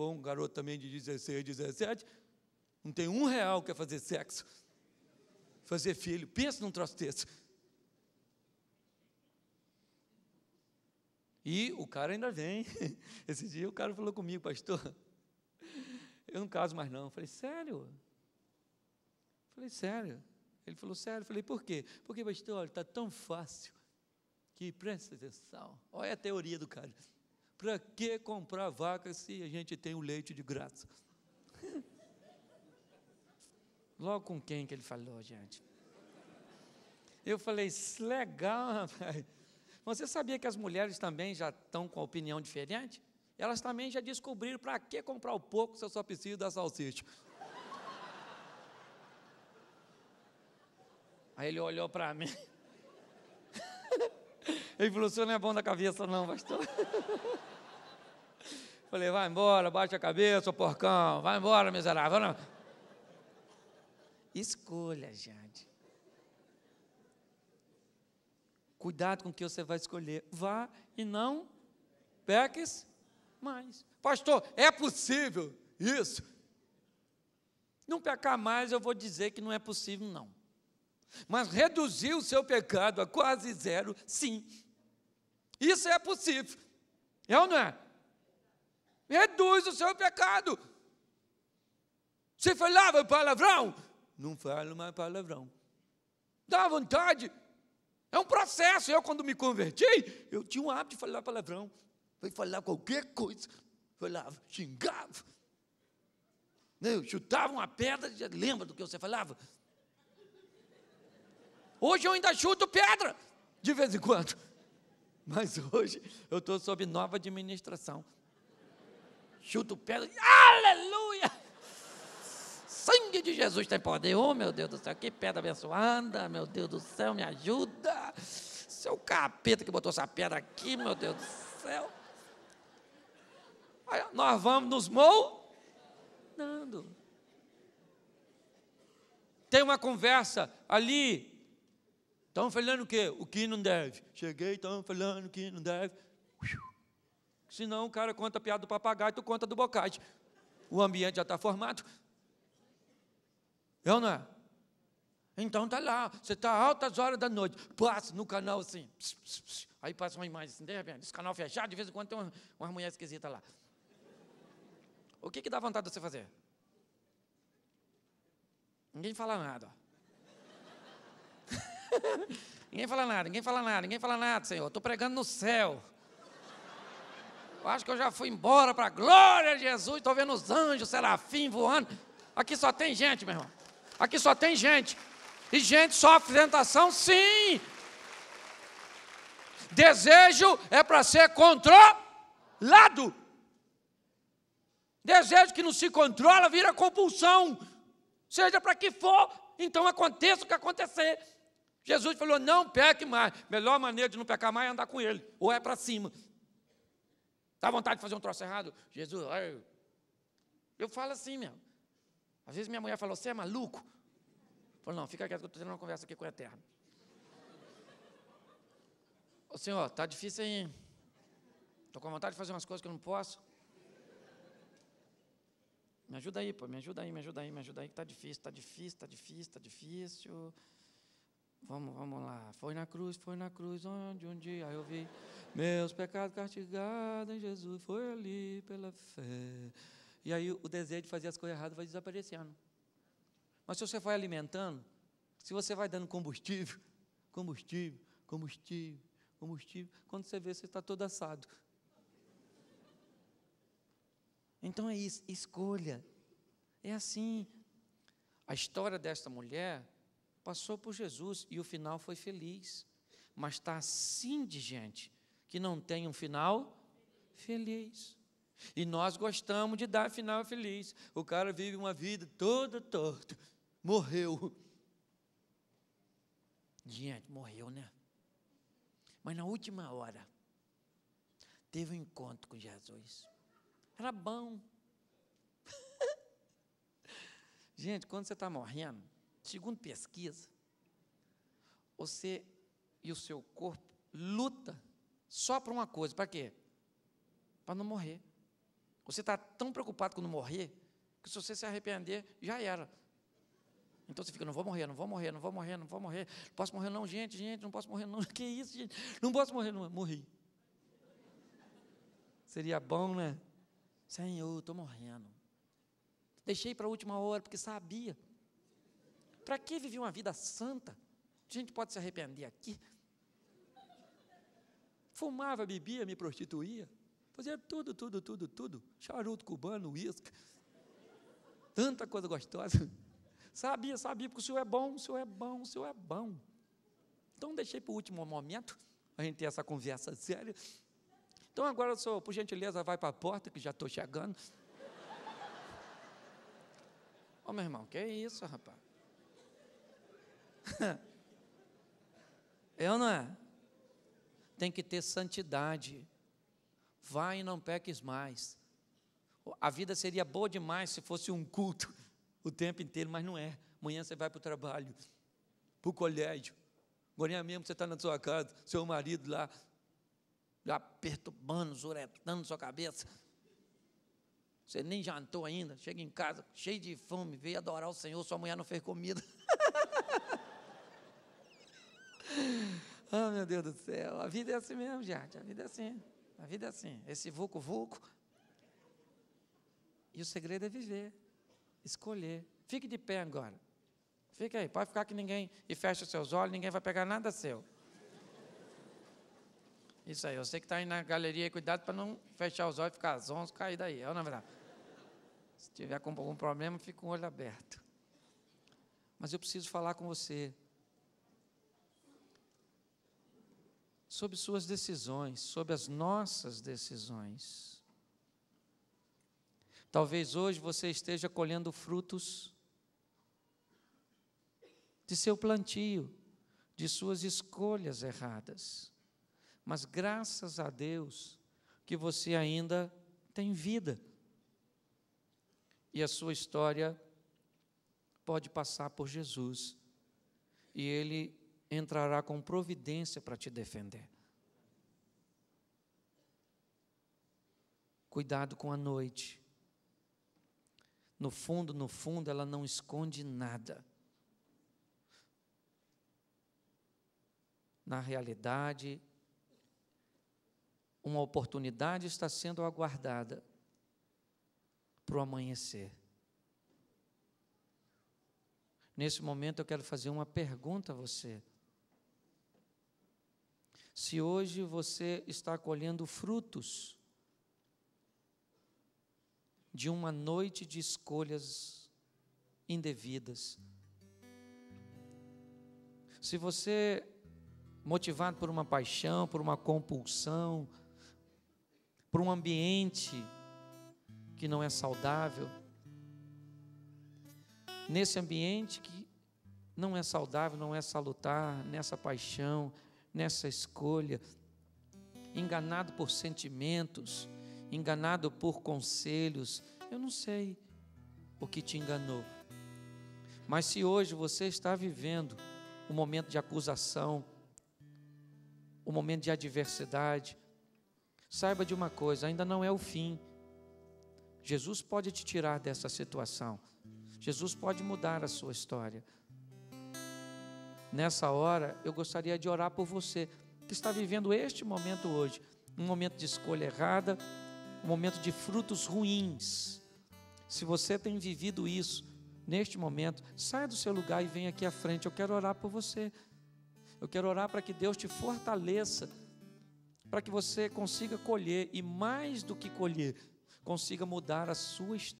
for um garoto também de 16, 17, não tem um real que quer é fazer sexo, fazer filho. Pensa num troço desse. E o cara ainda vem. Esse dia o cara falou comigo, pastor, eu não caso mais não. Eu falei, sério? Eu falei, sério? Ele falou, sério? Eu falei, por quê? Porque, pastor, está tão fácil que presta atenção. Olha a teoria do cara. Para que comprar vaca se a gente tem o leite de graça? Logo com quem que ele falou, gente? Eu falei, é legal, rapaz. Você sabia que as mulheres também já estão com a opinião diferente? Elas também já descobriram para que comprar o pouco se eu só preciso da salsicha. Aí ele olhou para mim. Ele falou: o senhor não é bom da cabeça, não, pastor. Falei: vai embora, baixa a cabeça, porcão, vai embora, miserável. Escolha, Jade. Cuidado com o que você vai escolher. Vá e não peques mais. Pastor, é possível isso? Não pecar mais, eu vou dizer que não é possível, não. Mas reduzir o seu pecado a quase zero, sim. Isso é possível. É ou não é? Reduz o seu pecado. Você falava palavrão? Não falo mais palavrão. Dá vontade. É um processo. Eu, quando me converti, eu tinha um hábito de falar palavrão. Foi falar qualquer coisa. Falava, xingava. Né, eu chutava uma pedra, já lembra do que você falava? Hoje eu ainda chuto pedra, de vez em quando. Mas hoje eu estou sob nova administração. Chuto o pé, aleluia! Sangue de Jesus tem poder. Oh, meu Deus do céu, que pedra abençoada, meu Deus do céu, me ajuda. Seu capeta que botou essa pedra aqui, meu Deus do céu. nós vamos nos moldando. Tem uma conversa ali Estão falando o quê? O que não deve. Cheguei, estão falando o que não deve. Senão o cara conta a piada do papagaio, tu conta do bocage. O ambiente já está formado. Eu não é? Então tá lá, você está altas horas da noite, passa no canal assim, pss, pss, pss, aí passa uma imagem assim, de repente, esse canal fechado, de vez em quando tem uma, uma mulher esquisita lá. O que, que dá vontade de você fazer? Ninguém fala nada. ninguém fala nada, ninguém fala nada, ninguém fala nada, Senhor. Estou pregando no céu. Eu acho que eu já fui embora para a glória de Jesus. Estou vendo os anjos, serafim voando. Aqui só tem gente, meu irmão. Aqui só tem gente. E gente sofre tentação, sim. Desejo é para ser controlado. Desejo que não se controla vira compulsão. Seja para que for, então aconteça o que acontecer. Jesus falou: não peque mais. Melhor maneira de não pecar mais é andar com ele, ou é para cima. Dá tá vontade de fazer um troço errado? Jesus, ai. eu falo assim mesmo. Às vezes minha mulher falou: você é maluco? Eu falo: não, fica quieto que eu estou tendo uma conversa aqui com o Eterno. Ô senhor, tá difícil aí. Estou com vontade de fazer umas coisas que eu não posso. Me ajuda aí, pô, me ajuda aí, me ajuda aí, me ajuda aí, que está difícil, tá difícil, tá difícil, tá difícil. Tá difícil. Vamos, vamos lá. Foi na cruz, foi na cruz, onde um dia eu vi meus pecados castigados em Jesus. Foi ali pela fé. E aí o desejo de fazer as coisas erradas vai desaparecendo. Mas se você vai alimentando, se você vai dando combustível, combustível, combustível, combustível, quando você vê, você está todo assado. Então é isso, escolha. É assim. A história desta mulher passou por Jesus e o final foi feliz. Mas está assim de gente que não tem um final feliz. E nós gostamos de dar final feliz. O cara vive uma vida toda torta, morreu. Gente, morreu, né? Mas na última hora, teve um encontro com Jesus. Era bom. Gente, quando você está morrendo, Segundo pesquisa, você e o seu corpo luta só para uma coisa, para quê? Para não morrer. Você está tão preocupado com não morrer que se você se arrepender, já era. Então você fica, não vou morrer, não vou morrer, não vou morrer, não vou morrer. Não posso morrer não, gente, gente, não posso morrer não. Que isso, gente? Não posso morrer não, morri. Seria bom, né? Senhor, estou morrendo. Deixei para a última hora porque sabia para que viver uma vida santa? A gente pode se arrepender aqui. Fumava, bebia, me prostituía. Fazia tudo, tudo, tudo, tudo. Charuto cubano, uísque. Tanta coisa gostosa. Sabia, sabia, porque o senhor é bom, o senhor é bom, o senhor é bom. Então deixei para o último momento, a gente ter essa conversa séria. Então agora, sou por gentileza, vai para a porta, que já estou chegando. Ô meu irmão, que é isso, rapaz? Eu é não é? Tem que ter santidade. Vai e não peques mais. A vida seria boa demais se fosse um culto o tempo inteiro, mas não é. Amanhã você vai para o trabalho, para o colégio. Agora é mesmo você está na sua casa, seu marido lá, já perturbando, zuretando sua cabeça. Você nem jantou ainda, chega em casa, cheio de fome, veio adorar o Senhor, sua mulher não fez comida. meu Deus do céu. A vida é assim mesmo, gente. A vida é assim. A vida é assim. Esse vulco-vulco. E o segredo é viver, escolher. Fique de pé agora. Fique aí, pode ficar que ninguém. E fecha os seus olhos, ninguém vai pegar nada seu. Isso aí, Eu sei que está aí na galeria, cuidado para não fechar os olhos e ficar zonzo, cair daí. É na é verdade. Se tiver com algum problema, fica com o olho aberto. Mas eu preciso falar com você. sobre suas decisões, sobre as nossas decisões. Talvez hoje você esteja colhendo frutos de seu plantio, de suas escolhas erradas. Mas graças a Deus que você ainda tem vida. E a sua história pode passar por Jesus. E Ele entrará com providência para te defender. Cuidado com a noite. No fundo, no fundo, ela não esconde nada. Na realidade, uma oportunidade está sendo aguardada para o amanhecer. Nesse momento eu quero fazer uma pergunta a você se hoje você está colhendo frutos de uma noite de escolhas indevidas. Se você, motivado por uma paixão, por uma compulsão, por um ambiente que não é saudável, nesse ambiente que não é saudável, não é salutar, nessa paixão, nessa escolha, enganado por sentimentos, enganado por conselhos. Eu não sei o que te enganou. Mas se hoje você está vivendo um momento de acusação, um momento de adversidade, saiba de uma coisa: ainda não é o fim. Jesus pode te tirar dessa situação. Jesus pode mudar a sua história nessa hora, eu gostaria de orar por você que está vivendo este momento hoje, um momento de escolha errada, um momento de frutos ruins. Se você tem vivido isso neste momento, saia do seu lugar e venha aqui à frente. Eu quero orar por você. Eu quero orar para que Deus te fortaleça, para que você consiga colher e mais do que colher, consiga mudar a sua história.